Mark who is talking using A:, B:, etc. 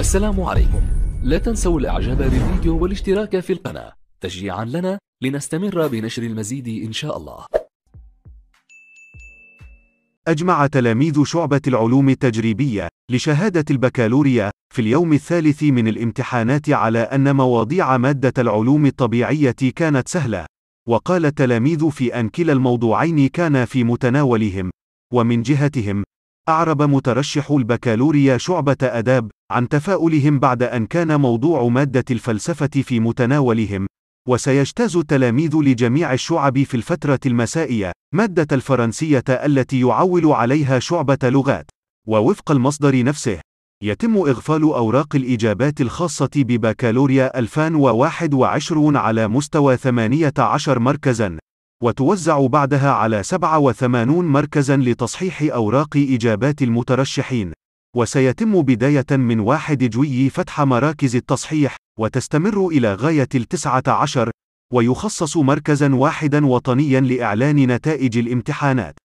A: السلام عليكم لا تنسوا الاعجاب بالفيديو والاشتراك في القناة تشجيعا لنا لنستمر بنشر المزيد إن شاء الله
B: أجمع تلاميذ شعبة العلوم التجريبية لشهادة البكالوريا في اليوم الثالث من الامتحانات على أن مواضيع مادة العلوم الطبيعية كانت سهلة، وقال التلاميذ في أن كلا الموضوعين كان في متناولهم، ومن جهتهم، أعرب مترشح البكالوريا شعبة آداب عن تفاؤلهم بعد أن كان موضوع مادة الفلسفة في متناولهم، وسيجتاز التلاميذ لجميع الشعب في الفترة المسائية مادة الفرنسية التي يعول عليها شعبة لغات، ووفق المصدر نفسه، يتم إغفال أوراق الإجابات الخاصة ببكالوريا 2021 على مستوى 18 مركزًا، وتوزع بعدها على 87 مركزا لتصحيح أوراق إجابات المترشحين وسيتم بداية من 1 جوي فتح مراكز التصحيح وتستمر إلى غاية التسعة عشر ويخصص مركزا واحدا وطنيا لإعلان نتائج الامتحانات